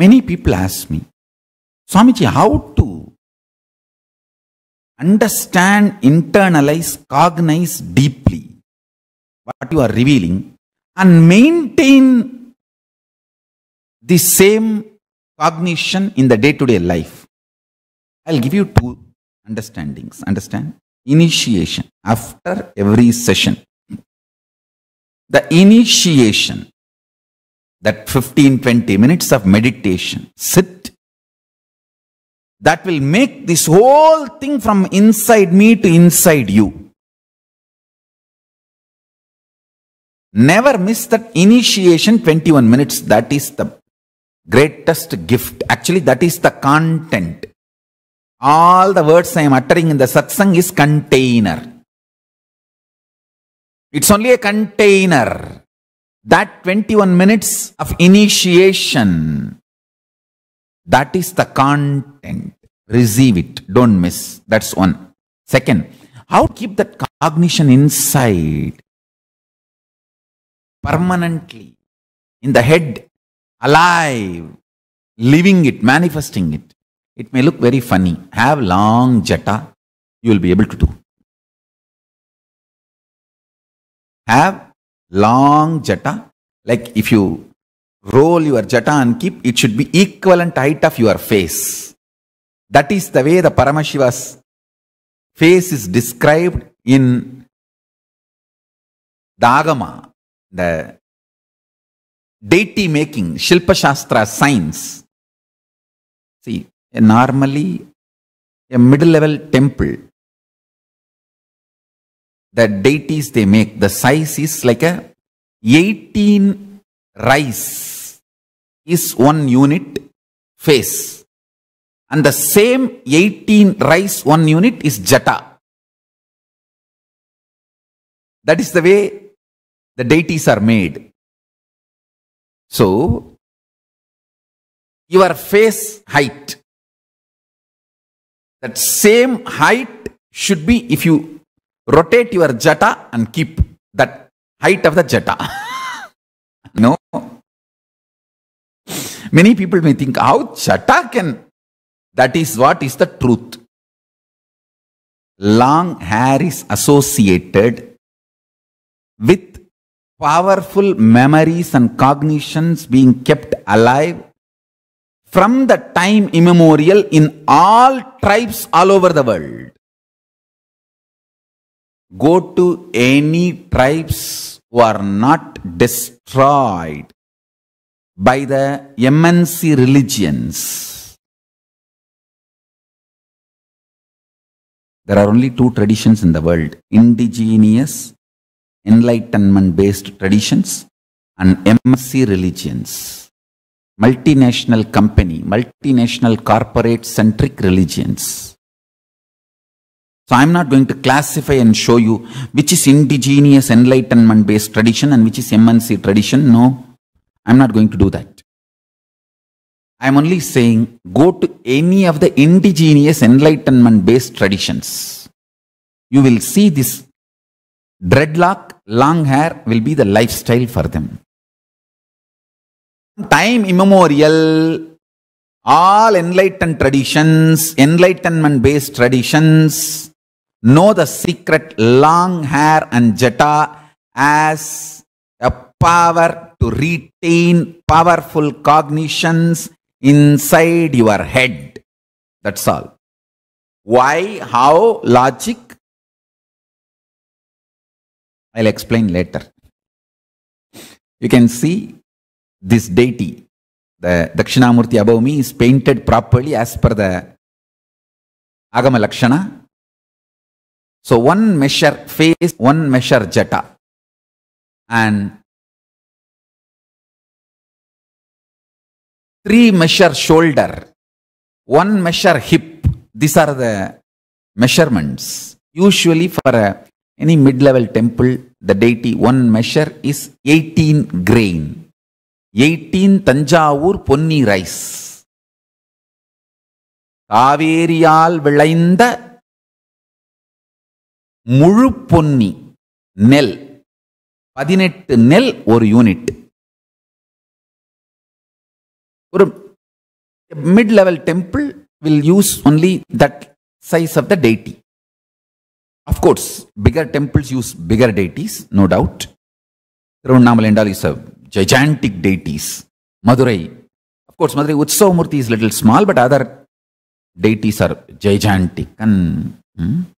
Many people ask me, Swamiji, how to understand, internalize, cognize deeply what you are revealing and maintain the same cognition in the day-to-day -day life. I'll give you two understandings. Understand? Initiation after every session. The initiation that 15 20 minutes of meditation sit that will make this whole thing from inside me to inside you never miss that initiation 21 minutes that is the greatest gift actually that is the content all the words i am uttering in the satsang is container it's only a container that 21 minutes of initiation, that is the content. Receive it. Don't miss. That's one. Second, how keep that cognition inside permanently in the head, alive, living it, manifesting it. It may look very funny. Have long jata, you will be able to do. Have long jata. Like if you roll your jata and keep, it should be equivalent height of your face. That is the way the Paramashiva's face is described in Dagama, the deity making, Shilpa Shastra science. See, normally a middle level temple the deities they make, the size is like a 18 rice is one unit face. And the same 18 rice one unit is jata. That is the way the deities are made. So, your face height, that same height should be, if you rotate your jata and keep that height of the jata. no. Many people may think how jata can. That is what is the truth. Long hair is associated with powerful memories and cognitions being kept alive from the time immemorial in all tribes all over the world. Go to any tribes who are not destroyed by the MNC religions. There are only two traditions in the world, indigenous, enlightenment-based traditions and MNC religions. Multinational company, multinational corporate-centric religions. So I am not going to classify and show you which is indigenous enlightenment based tradition and which is MNC tradition. No, I am not going to do that. I am only saying go to any of the indigenous enlightenment based traditions. You will see this dreadlock, long hair will be the lifestyle for them. Time immemorial, all enlightened traditions, enlightenment based traditions know the secret long hair and jata as a power to retain powerful cognitions inside your head. That's all. Why, how, logic? I'll explain later. You can see this deity. The Dakshinamurti above me is painted properly as per the Agama Lakshana So one measure phase, one measure zeta. And three measure shoulder, one measure hip. These are the measurements. Usually for a, any mid-level temple, the deity one measure is 18 grain. 18 Tanjavur Ponni rice. காவேரியால் விளைந்த முழு பொன்னி நெல் பதினெட்டு நெல் ஒரு unit ஒரு mid level temple will use only that size of the deity of course figure temples use figure deities no doubt Tiruvannamalai என்றால் is a gigantic deities Madurai of course Madurai உற்சவமூர்த்தி is little small but other deities are gigantic and